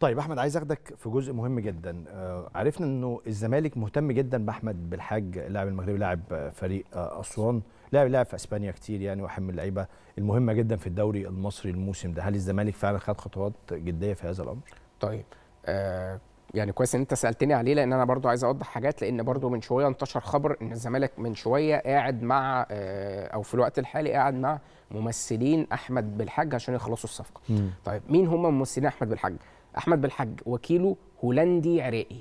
طيب احمد عايز اخدك في جزء مهم جدا آه، عرفنا انه الزمالك مهتم جدا باحمد بالحاج اللاعب المغربي لاعب فريق اسوان لاعب لاعب في اسبانيا كتير يعني واحد من اللعيبه المهمه جدا في الدوري المصري الموسم ده هل الزمالك فعلا خد خطوات جديه في هذا الامر طيب آه يعني كويس ان انت سالتني عليه لان انا برضو عايز اوضح حاجات لان برضو من شويه انتشر خبر ان الزمالك من شويه قاعد مع آه، او في الوقت الحالي قاعد مع ممثلين احمد بالحاج عشان يخلصوا الصفقه. مم. طيب مين هم ممثلين احمد بالحاج؟ احمد بالحاج وكيله هولندي عراقي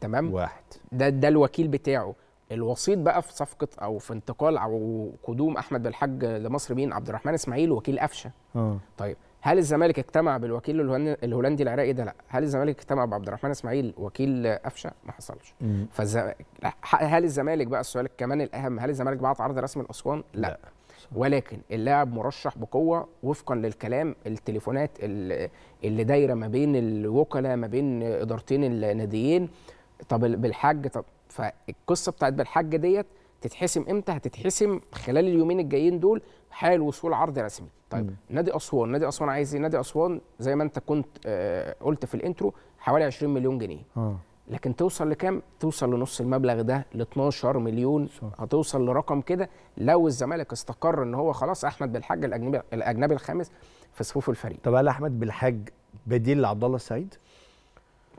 تمام واحد ده ده الوكيل بتاعه الوسيط بقى في صفقه او في انتقال او قدوم احمد بالحاج لمصر مين عبد الرحمن اسماعيل وكيل قفشه آه. طيب هل الزمالك اجتمع بالوكيل الهولندي العراقي ده لا هل الزمالك اجتمع بعبد الرحمن اسماعيل وكيل قفشه ما حصلش فالزمالك هل الزمالك بقى السؤال كمان الاهم هل الزمالك بعت عرض رسمي لاسوان لا, لا. ولكن اللاعب مرشح بقوه وفقا للكلام التليفونات اللي دايره ما بين الوكلاء ما بين ادارتين الناديين طب بالحج طب فالقصه بتاعت بالحج ديت تتحسم امتى هتتحسم خلال اليومين الجايين دول حال وصول عرض رسمي طيب مم. نادي اسوان نادي اسوان عايز ايه نادي اسوان زي ما انت كنت آه قلت في الانترو حوالي 20 مليون جنيه آه. لكن توصل لكام؟ توصل لنص المبلغ ده ل 12 مليون صح. هتوصل لرقم كده لو الزمالك استقر ان هو خلاص احمد بالحاج الاجنبي الاجنبي الخامس في صفوف الفريق. طب هل احمد بالحاج بديل لعبد الله السعيد؟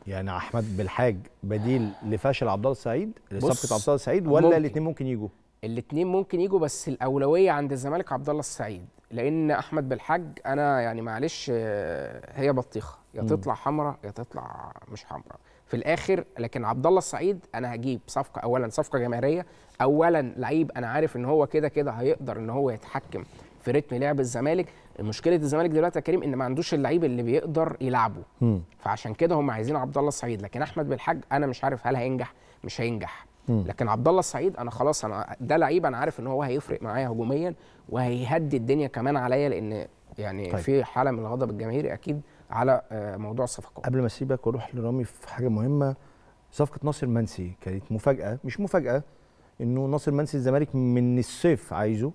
يعني احمد بالحاج بديل لفاشل عبد الله السعيد لصفقه عبد الله السعيد ولا الاثنين ممكن يجوا؟ الاثنين ممكن يجوا بس الاولويه عند الزمالك عبد الله السعيد لان احمد بالحاج انا يعني معلش آه، هي بطيخه يا تطلع حمراء يا تطلع مش حمراء في الاخر لكن عبد الله السعيد انا هجيب صفقه اولا صفقه جماهيريه اولا لعيب انا عارف ان هو كده كده هيقدر ان هو يتحكم في رتم لعب الزمالك مشكله الزمالك دلوقتي يا كريم ان ما عندوش اللعيب اللي بيقدر يلعبه م. فعشان كده هم عايزين عبد الله السعيد لكن احمد بالحاج انا مش عارف هل هينجح مش هينجح م. لكن عبد الله السعيد انا خلاص انا ده لعيب انا عارف ان هو هيفرق معايا هجوميا وهيهدي الدنيا كمان عليا لان يعني طيب. في حاله من الغضب الجماهيري اكيد على آه، موضوع الصفقات قبل ما اسيبك واروح لرامي في حاجه مهمه صفقه ناصر منسي كانت مفاجاه مش مفاجاه انه ناصر منسي الزمالك من الصيف عايزه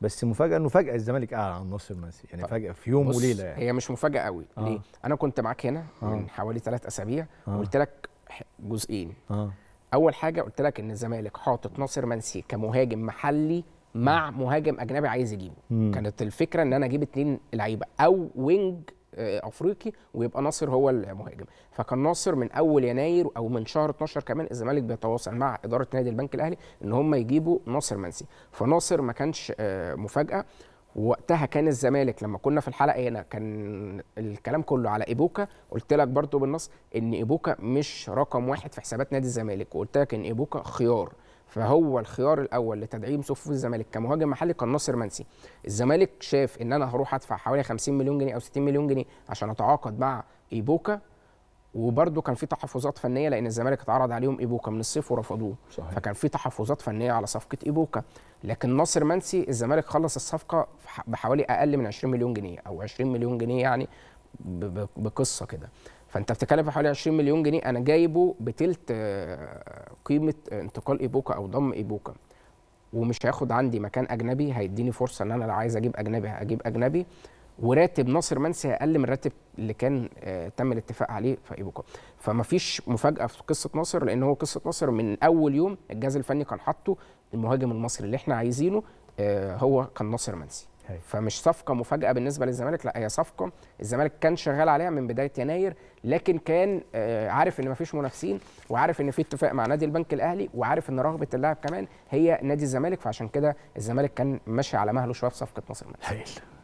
بس مفاجاه انه فجاه الزمالك اعلى عن ناصر منسي يعني فجاه في يوم وليله يعني. هي مش مفاجاه قوي آه. ليه انا كنت معاك هنا آه. من حوالي ثلاث اسابيع آه. وقلت لك جزئين آه. اول حاجه قلت لك ان الزمالك حاطط ناصر منسي كمهاجم محلي مع آه. مهاجم اجنبي عايز يجيبه كانت الفكره ان انا اجيب اتنين لعيبه او وينج افريقي ويبقى ناصر هو المهاجم فكان ناصر من اول يناير او من شهر 12 كمان الزمالك بيتواصل مع اداره نادي البنك الاهلي ان هم يجيبوا ناصر منسي فناصر ما كانش آه، مفاجاه وقتها كان الزمالك لما كنا في الحلقه هنا كان الكلام كله على ايبوكا قلت لك برضو بالنص ان ايبوكا مش رقم واحد في حسابات نادي الزمالك وقلت لك ان ايبوكا خيار فهو الخيار الاول لتدعيم صفوف الزمالك كمهاجم محلي كان ناصر منسي الزمالك شاف ان انا هروح ادفع حوالي 50 مليون جنيه او 60 مليون جنيه عشان اتعاقد مع ايبوكا وبرده كان في تحفظات فنيه لان الزمالك اتعرض عليهم ايبوكا من الصيف ورفضوه صحيح. فكان في تحفظات فنيه على صفقه ايبوكا لكن ناصر منسي الزمالك خلص الصفقه بحوالي اقل من 20 مليون جنيه او 20 مليون جنيه يعني بقصه كده فانت بتتكلم في حوالي 20 مليون جنيه انا جايبه بتلت آه، قيمه انتقال ايبوكا او ضم ايبوكا ومش هياخد عندي مكان اجنبي هيديني فرصه ان انا لو عايز اجيب اجنبي هجيب اجنبي وراتب ناصر منسي اقل من الراتب اللي كان آه، تم الاتفاق عليه في ايبوكا فما فيش مفاجاه في قصه ناصر لان هو قصه ناصر من اول يوم الجهاز الفني كان حاطه المهاجم المصري اللي احنا عايزينه آه، هو كان ناصر منسي هي. فمش صفقه مفاجاه بالنسبه للزمالك لا هي صفقه الزمالك كان شغال عليها من بدايه يناير لكن كان آه، عارف ان مفيش منافسين وعارف ان في اتفاق مع نادي البنك الاهلي وعارف ان رغبه اللاعب كمان هي نادي الزمالك فعشان كده الزمالك كان ماشي على مهله شويه في صفقه ناصر منسي